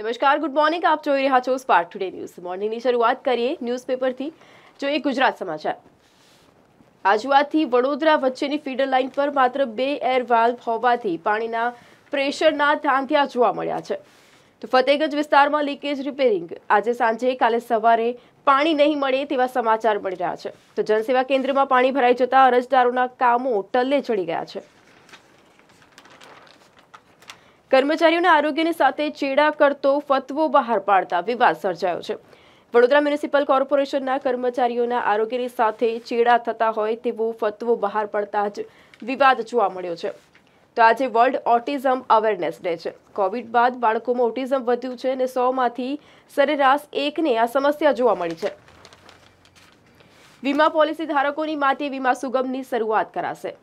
નમસ્કાર good morning આપ જોઈ રહ્યા છો સ્પાર્ક ટુડે ન્યૂઝ મોર્નિંગની શરૂઆત કરીએ ન્યૂઝપેપરથી જો એ ગુજરાત સમાચાર આજુવાથી વડોદરા વચ્ચેની ફીડર લાઇન પર માત્ર બે એર વાલ્વ હોવાથી પાણીના પ્રેશરના ધાંધ્યા જોવા મળ્યા છે તો ફતેગંજ વિસ્તારમાં લીકેજ રિપેરિંગ આજે સાંજે કાલે સવારે પાણી નહીં મળે તેવા સમાચાર મળી રહ્યા છે તો જનસેવા કેન્દ્રમાં પાણી ભરાઈ જતા અરજદારોના કામો ટલ્લે ચડી ગયા છે કર્મચારીઓના આરોગ્યની સાથે ચેડા કરતો ફતવો બહાર પાડતા વિવાદ સર્જાયો છે વડોદરા મ્યુનિસિપલ કોર્પોરેશનના કર્મચારીઓના આરોગ્યની સાથે ચેડા થતા હોય તેવો ફતવો બહાર પડતા જ વિવાદ જોવા મળ્યો છે તો આજે વર્લ્ડ ઓટિઝમ અવેરનેસ ડે છે કોવિડ બાદ બાળકોમાં ઓટિઝમ વધ્યું છે અને સોમાંથી સરેરાશ એકને આ સમસ્યા જોવા મળી છે વીમા પોલિસી ધારકોની માટે વીમા સુગમની શરૂઆત કરાશે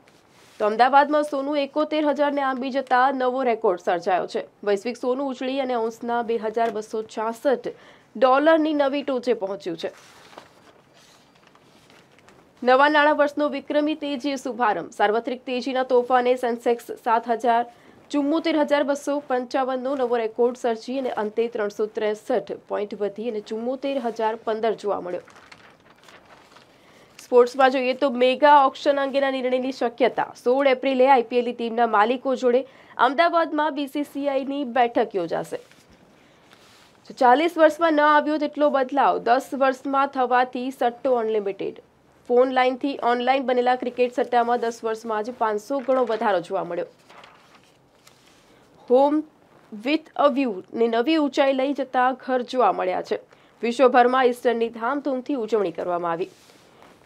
તો અમદાવાદમાં સોનું એકોતેર હજારને આંબી જતા નવો રેકોર્ડ સર્જાયો છે વૈશ્વિક સોનું ઉછળી અને ઓન્સના બે ડોલરની નવી ટોચે પહોંચ્યું છે નવા નાણાં વર્ષનો વિક્રમી તેજી શુભારંભ સાર્વત્રિક તેજીના તોફાને સેન્સેક્સ સાત હજાર ચુમ્મોતેર હજાર બસો પંચાવનનો નવો રેકોર્ડ સર્જી અને અંતે ત્રણસો ત્રેસઠ પોઈન્ટ વધી અને ચુમ્મોતેર હજાર પંદર જોવા મળ્યો સ્પોર્ટ્સમાં જોઈએ તો મેગા ઓક્શન અંગેના નિર્ણયની શક્યતા સોળ એપ્રિલે આઈપીએલની ટીમના માલિકો જોડે અમદાવાદમાં બીસીસીઆઈની બેઠક યોજાશે ચાલીસ વર્ષમાં ન આવ્યો તેટલો બદલાવ દસ વર્ષમાં થવાથી સટ્ટો અનલિમિટેડ ફોન લાઇનથી ઓનલાઈન બનેલા ક્રિકેટ સટ્ટામાં દસ વર્ષમાં જ પાંચસો ગણો વધારો જોવા મળ્યો હોમ વિથ અ વ્યૂ ને નવી ઊંચાઈ લઈ જતા ઘર જોવા મળ્યા છે વિશ્વભરમાં ઈસ્ટરની ધામધૂમથી ઉજવણી કરવામાં આવી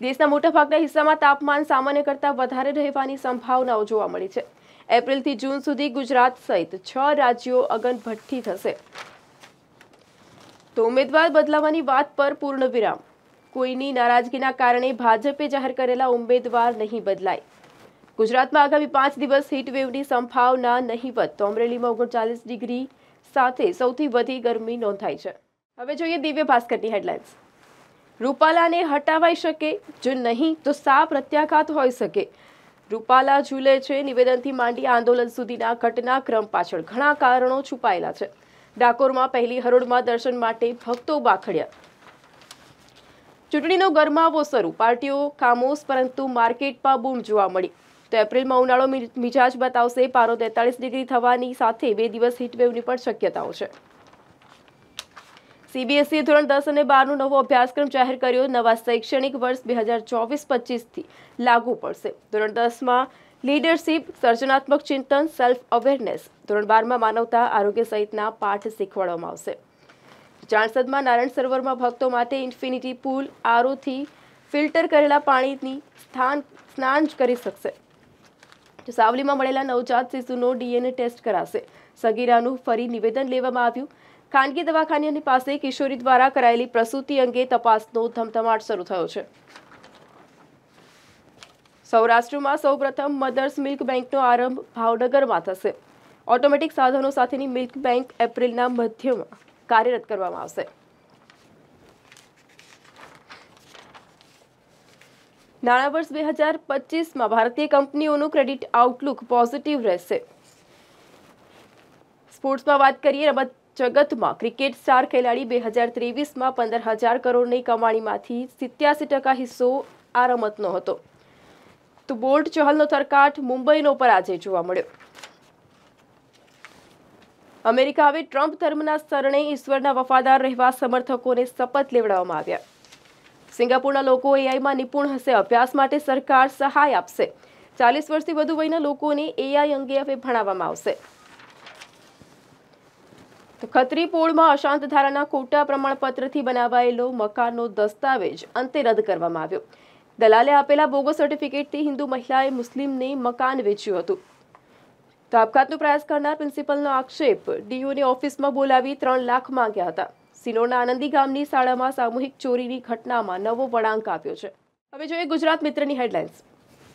દેશના મોટાભાગના હિસ્સામાં તાપમાન સામાન્ય કરતાં વધારે રહેવાની સંભાવનાઓ જોવા મળી છે એપ્રિલથી જૂન સુધી ગુજરાત સહિત છ રાજ્યો અગનભઠ્ઠી થશે તો ઉમેદવાર બદલાવાની વાત પર પૂર્ણ વિરામ કોઈની નારાજગીના કારણે ભાજપે જાહેર કરેલા ઉમેદવાર નહીં બદલાય ગુજરાતમાં આગામી પાંચ દિવસ હીટવેવની સંભાવના નહીવત તો અમરેલીમાં ઓગણચાલીસ ડિગ્રી સાથે સૌથી વધી ગરમી નોંધાઈ છે હવે જોઈએ દિવ્ય ભાસ્કરની હેડલાઇન્સ રૂપાલાને હટાવાઈ શકે જો નહીં તો સા પ્રત્યાઘાત હોઈ શકે રૂપાલા ઝૂલે છે નિવેદનથી માંડી આંદોલન સુધીના ઘટનાક્રમ પાછળ ઘણા કારણો છુપાયેલા છે ડાકોરમાં પહેલી હરોળમાં દર્શન માટે ભક્તો બાખડ્યા ચૂંટણીનો ગરમાવો શરૂ પાર્ટીઓ ખામોશ પરંતુ માર્કેટમાં બૂમ જોવા મળી તો એપ્રિલમાં ઉનાળો મિજાજ બતાવશે પારો તેતાળીસ ડિગ્રી થવાની સાથે બે દિવસ હીટવેવની પણ શક્યતાઓ છે સીબીએસઈ ધોરણ દસ અને બારનો નવો અભ્યાસક્રમ જાહેર કર્યો નવા શૈક્ષણિક વર્ષ બે હજાર ચોવીસ પચીસથી લાગુ પડશે ધોરણ દસમાં લીડરશીપ સર્જનાત્મક ચિંતન સેલ્ફ અવેરનેસ ધોરણ બારમાં માનવતા આરોગ્ય સહિતના પાઠ શીખવાડવામાં આવશે જાણસદમાં નારાયણ સરોવરમાં ભક્તો માટે ઇન્ફિનિટી પુલ આરોથી ફિલ્ટર કરેલા પાણીની સ્થાન સ્નાન કરી શકશે સાવલીમાં મળેલા નવજાત શિશુનો ડીએનએ ટેસ્ટ કરાશે સગીરાનું ફરી નિવેદન લેવામાં આવ્યું ખાનગી દવાખાનાની પાસે કિશોરી દ્વારા કરાયેલી પ્રસૂતિ અંગે તપાસનો ધમધમાટ શરૂ થયો છે સૌરાષ્ટ્રમાં સૌપ્રથમ મધર્સ મિલ્ક બેંકનો આરંભ ભાવનગરમાં થશે ઓટોમેટિક સાધનો સાથેની મિલ્ક બેંક એપ્રિલના મધ્યમાં કાર્યરત કરવામાં આવશે નાણાં વર્ષ બે હજાર પચીસમાં ભારતીય કંપનીઓનું ક્રેડિટ આઉટલુક પોઝિટિવ રહેશે સ્પોર્ટ્સમાં વાત કરીએ રમત જગતમાં ક્રિકેટ સ્ટાર ખેલાડી બે હજાર ત્રેવીસમાં પંદર હજાર કરોડની કમાણીમાંથી સિત્યાસી ટકા હિસ્સો આ રમતનો હતો તો બોલ્ટ ચહલનો તરકાટ મુંબઈનો પર આજે જોવા મળ્યો અમેરિકા હવે ટ્રમ્પ ધર્મના શરણે ઈશ્વરના વફાદાર રહેવા સમર્થકોને શપથ લેવડાવવામાં આવ્યા સિંગાપુરના લોકો એઆઈમાં નિપુણ હશે અભ્યાસ માટે સરકાર સહાય આપશે ચાલીસ વર્ષથી વધુ વયના લોકોને એઆઈ અંગે હવે ભણાવવામાં આવશે તો ખત્રીપોળમાં અશાંત ધારાના ખોટા પ્રમાણપત્રથી બનાવાયેલો મકાનનો દસ્તાવેજ અંતે રદ કરવામાં આવ્યો દલાલે આપેલા બોગો સર્ટિફિકેટથી હિન્દુ મહિલાએ મુસ્લિમને મકાન વેચ્યું હતું તો આપઘાતનો પ્રયાસ કરનાર પ્રિન્સિપલનો આક્ષેપ ડીયુને ઓફિસમાં બોલાવી ત્રણ લાખ માંગ્યા હતા સિનોરના આનંદી ગામની શાળામાં સામૂહિક ચોરીની ઘટનામાં નવો વળાંક આપ્યો છે હવે જોઈએ ગુજરાત મિત્રની હેડલાઇન્સ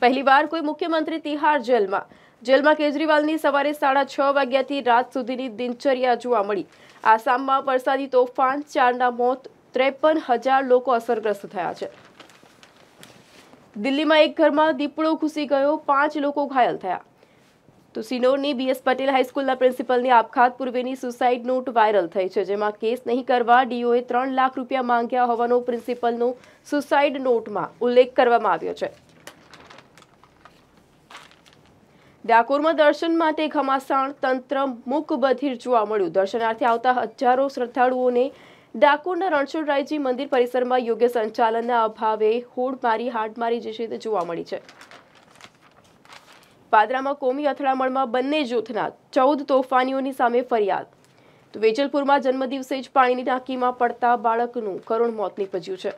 પહેલીવાર કોઈ મુખ્યમંત્રી તિહાર જેલમાં જેલમાં કેજરીવાલની સવારે સાડા છ વાગ્યાથી રાત સુધીની દિનચર્યા જોવા મળી આસામમાં વરસાદી તોફાન ચારના મોત ત્રેપન હજાર લોકો અસરગ્રસ્ત થયા છે દિલ્હીમાં એક ઘરમાં દીપડો ઘૂસી ગયો પાંચ લોકો ઘાયલ થયા તો સિનોરની બીએસ પટેલ હાઈસ્કૂલના પ્રિન્સિપલની આપઘાત પૂર્વેની સુસાઇડ નોટ વાયરલ થઈ છે જેમાં કેસ નહીં કરવા ડીઓએ ત્રણ લાખ રૂપિયા માંગ્યા હોવાનો પ્રિન્સિપલનો સુસાઇડ નોટમાં ઉલ્લેખ કરવામાં આવ્યો છે ડાકોરમાં દર્શન માટે ઘમાસાણ તંત્ર મૂક જોવા મળ્યું દર્શનાર્થે આવતા હજારો શ્રદ્ધાળુઓને ડાકોરના રણછોડરાયજી મંદિર પરિસરમાં યોગ્ય સંચાલનના અભાવે હોડમારી હાડમારી હાડ મારી જેશીત જોવા મળી છે પાદરામાં કોમી અથડામણમાં બંને જૂથના ચૌદ તોફાનીઓની સામે ફરિયાદ તો વેજલપુરમાં જન્મદિવસે જ પાણીની ટાંકીમાં પડતા બાળકનું કરુણ મોત નીપજ્યું છે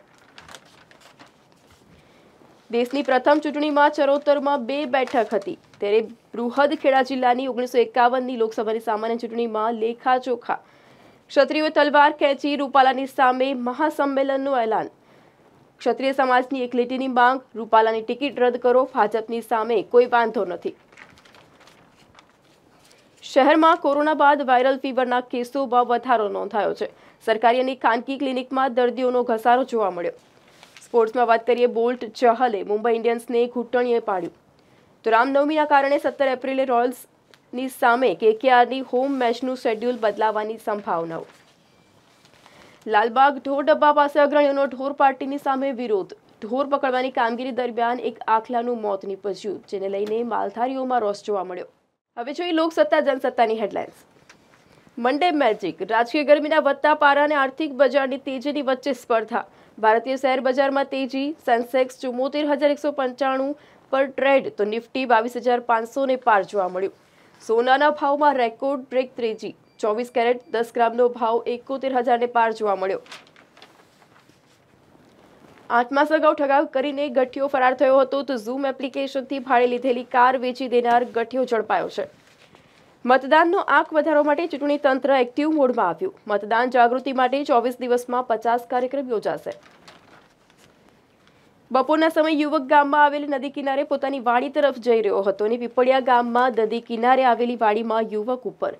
દેશની પ્રથમ ચૂંટણીમાં ચરોતરમાં બે બેઠક હતી ત્યારે બૃહદ ખેડા જિલ્લાની ઓગણીસો એકાવનની લોકસભાની સામાન્ય ચૂંટણીમાં લેખાજોખા ક્ષત્રિય તલવાર ખેંચી રૂપાલાની સામે મહાસંમેલનનું એલાન ક્ષત્રિય સમાજની એકલેટીની માંગ રૂપાલાની ટિકિટ રદ કરો ભાજપની સામે કોઈ વાંધો નથી શહેરમાં કોરોના બાદ વાયરલ ફીવરના કેસોમાં વધારો નોંધાયો છે સરકારી અને ખાનગી ક્લિનિકમાં દર્દીઓનો ઘસારો જોવા મળ્યો સ્પોર્ટ્સમાં વાત કરીએ બોલ્ટ ચહલે મુંબઈ ઇન્ડિયન્સને ઘૂંટણીએ પાડ્યું તો રામનવમીના કારણે સત્તર એપ્રિલે રોયલ્સની સામે કેકેઆરની હોમ મેચનું શેડ્યુલ બદલાવાની સંભાવનાઓ લાલબાગ ઢોર ડબ્બા પાસે અગ્રણીઓનો ઢોર પાર્ટીની સામે વિરોધ ઢોર પકડવાની કામગીરી દરમિયાન એક આખલાનું મોત નીપજ્યું જેને લઈને માલધારીઓમાં રોષ જોવા મળ્યો હવે જોઈએ લોકસત્તા જનસત્તાની હેડલાઇન્સ મંડે મેજિક રાજકીય ગરમીના વધતા પારા અને આર્થિક બજારની તેજીની વચ્ચે સ્પર્ધા ભારતીય શેર બજારમાં તેજી સેન્સેક્સ ચુમ્મોતેર હજાર એકસો પંચાણું પર ટ્રેડ તો નિફ્ટી બાવીસ હજાર પાંચસોને પાર જોવા મળ્યું સોનાના ભાવમાં રેકોર્ડ બ્રેક ત્રીજી ચોવીસ કેરેટ દસ ગ્રામનો ભાવ એકોતેર હજારને પાર જોવા મળ્યો આઠ માસ અગાઉ ઠગાવ કરીને ગઠિયો ફરાર થયો હતો તો ઝૂમ એપ્લિકેશનથી ભાડે લીધેલી કાર વેચી દેનાર ગઠિયો ઝડપાયો છે મતદાનનો આંક વધારવા માટે ચૂંટણી તંત્ર એક્ટિવ મોડમાં આવ્યું મતદાન જાગૃતિ માટે ચોવીસ દિવસમાં પચાસ કાર્યક્રમ યોજાશે બપોરના સમયે યુવક ગામમાં આવેલી નદી કિનારે પોતાની વાડી તરફ જઈ રહ્યો હતો અને પીપળિયા ગામમાં નદી કિનારે આવેલી વાડીમાં યુવક ઉપર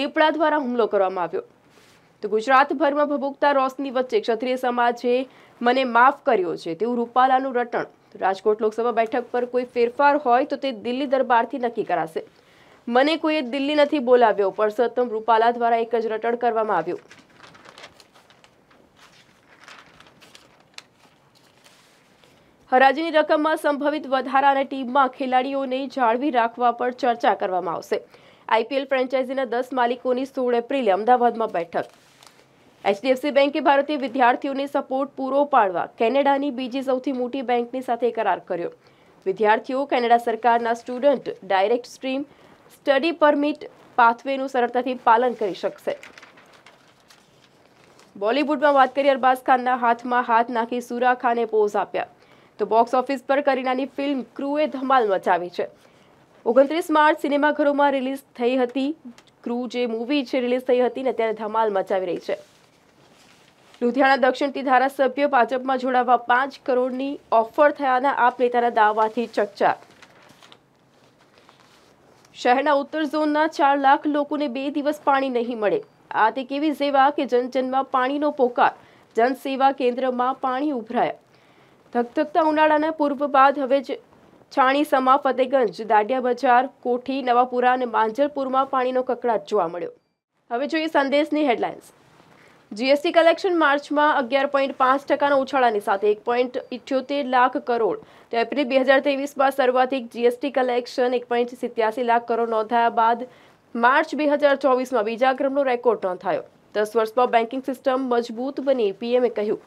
દીપડા દ્વારા હુમલો કરવામાં આવ્યો તો ગુજરાતભરમાં ભભૂકતા રોષની વચ્ચે ક્ષત્રિય સમાજે મને માફ કર્યો છે તેવું રૂપાલાનું રટણ રાજકોટ લોકસભા બેઠક પર કોઈ ફેરફાર હોય તો તે દિલ્હી દરબારથી નક્કી કરાશે મને કોઈએ દિલ્હી નથી બોલાવ્યો પરસોત્તમ રૂપાલા દ્વારા એક જ રટણ કરવામાં આવ્યું હરાજીની રકમમાં સંભવિત વધારા અને ટીમમાં ખેલાડીઓને જાળવી રાખવા પર ચર્ચા કરવામાં આવશે આઈપીએલ ફ્રેન્ચાઇઝીના દસ માલિકોની સોળ એપ્રિલે અમદાવાદમાં બેઠક એચડીએફસી બેંકે ભારતીય વિદ્યાર્થીઓને સપોર્ટ પૂરો પાડવા કેનેડાની બીજી સૌથી મોટી બેંકની સાથે કરાર કર્યો વિદ્યાર્થીઓ કેનેડા સરકારના student direct stream study permit પાથવેનું સરળતાથી પાલન કરી શકશે બોલિવૂડમાં વાત કરી અરબાઝ ખાનના હાથમાં હાથ નાખી સુરા ખાને પોઝ આપ્યા તો બોક્સ ઓફિસ પર કરીનાની ફિલ્મ ક્રૂએ ધમાલ મચાવી છે ઓગણત્રીસ માર્ચ સિનેમાઘરોમાં રિલીઝ થઈ હતી ક્રુ જે મૂવી છે રિલીઝ થઈ હતી ને ત્યારે ધમાલ મચાવી રહી છે લુધિયાણા દક્ષિણથી ધારાસભ્ય ભાજપમાં જોડાવા પાંચ કરોડની ઓફર થયાના આપ નેતાના દાવાથી ચકચાર શહેરના ઉત્તર ઝોનના ચાર લાખ લોકોને બે દિવસ પાણી નહીં મળે આ તે કેવી સેવા કે જનજનમાં પાણીનો પોકાર જનસેવા કેન્દ્રમાં પાણી ઉભરાયા ધકધકતા ઉનાળાના પૂર્વ બાદ હવે છાણી સમા ફતેગંજ દાડિયા બજાર કોઠી નવાપુરા અને માંજલપુરમાં પાણીનો કકડાટ જોવા મળ્યો હવે જોઈએ સંદેશની હેડલાઇન્સ જીએસટી કલેક્શન માર્ચમાં અગિયાર પોઈન્ટ પાંચ ટકાના ઉછાળાની સાથે એક પોઈન્ટ ઇઠ્યોતેર લાખ કરોડ તો એપ્રિલ બે હજાર તેવીસમાં સર્વાધિક જીએસટી કલેક્શન એક પોઈન્ટ સિત્યાસી લાખ કરોડ નોંધાયા બાદ માર્ચ બે હજાર ચોવીસમાં બીજા ક્રમનો રેકોર્ડ નોંધાયો દસ વર્ષમાં બેન્કિંગ સિસ્ટમ મજબૂત બની પીએમએ કહ્યું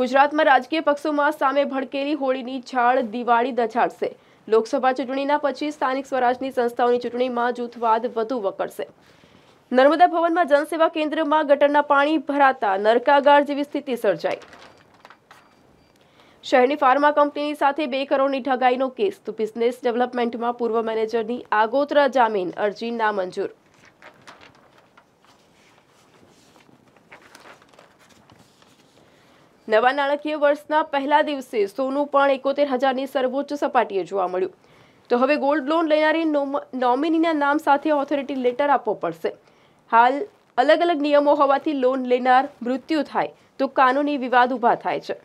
ગુજરાતમાં રાજકીય પક્ષોમાં સામે ભડકેલી હોળીની ઝાડ દિવાળી દછાડશે લોકસભા ચૂંટણીના પછી સ્થાનિક સ્વરાજની સંસ્થાઓની ચૂંટણીમાં જૂથવાદ વધુ વકરશે નર્મદા ભવનમાં જનસેવા કેન્દ્રમાં ગટરના પાણી ભરાતા નરકાગાર જેવી સ્થિતિ સર્જાઈ શહેરની ફાર્મા કંપનીની સાથે બે કરોડની ઠગાઈનો કેસ તો બિઝનેસ ડેવલપમેન્ટમાં પૂર્વ મેનેજરની આગોતરા જામીન અરજી નામંજૂર નવા નાણાકીય વર્ષના પહેલા દિવસે સોનું પણ એકોતેર હજારની સર્વોચ્ચ સપાટીએ જોવા મળ્યું તો હવે ગોલ્ડ લોન લેનારી નોમિનીના નામ સાથે ઓથોરિટી લેટર આપવો પડશે હાલ અલગ અલગ નિયમો હોવાથી લોન લેનાર મૃત્યુ થાય તો કાનૂની વિવાદ ઊભા થાય છે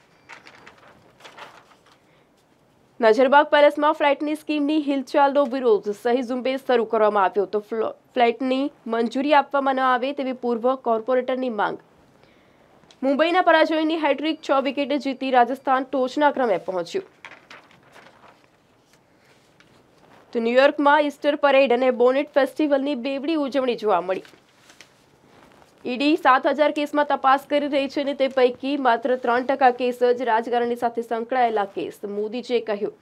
નજરબાગ પેલેસમાં ફ્લેટની સ્કીમની હિલચાલનો વિરોધ સહી ઝુંબેશ શરૂ કરવામાં આવ્યો તો ફ્લેટની મંજૂરી આપવામાં ન આવે તેવી પૂર્વ કોર્પોરેટરની માંગ મુંબઈના પરાજયની હેટ્રિક છ વિકેટે જીતી રાજસ્થાન ટોચના ક્રમે પહોંચ્યું તો ન્યૂયોર્કમાં ઇસ્ટર પરેડ અને બોનેટ ફેસ્ટિવલની બેવડી ઉજવણી જોવા મળી ઈડી સાત હજાર કેસમાં તપાસ કરી રહી છે અને તે પૈકી માત્ર ત્રણ ટકા કેસ જ રાજકારણની સાથે સંકળાયેલા કેસ મોદીજીએ કહ્યું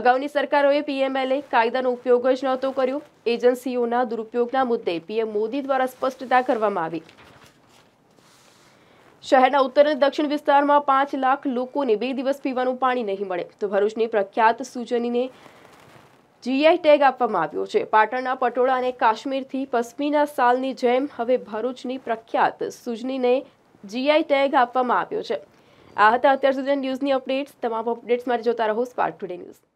અગાઉની સરકારોએ પીએમએલએ કાયદાનો ઉપયોગ જ નહોતો કર્યો એજન્સીઓના દુરુપયોગના મુદ્દે પીએમ મોદી દ્વારા સ્પષ્ટતા કરવામાં આવી શહેરના ઉત્તર અને દક્ષિણ વિસ્તારમાં પાંચ લાખ લોકોને બે દિવસ પીવાનું પાણી નહીં મળે તો ભરૂચની પ્રખ્યાત સૂચનીને જીઆઈ ટેગ આપવામાં આવ્યો છે પાટણના પટોળા અને કાશ્મીરથી પશ્મિના સાલની જેમ હવે ભરૂચની પ્રખ્યાત સૂજનીને જીઆઈ ટેગ આપવામાં આવ્યો છે આ હતા અત્યાર સુધી ન્યૂઝની અપડેટ્સ તમામ અપડેટ્સ માટે જોતા રહો સ્પાર્ક ટુડે ન્યૂઝ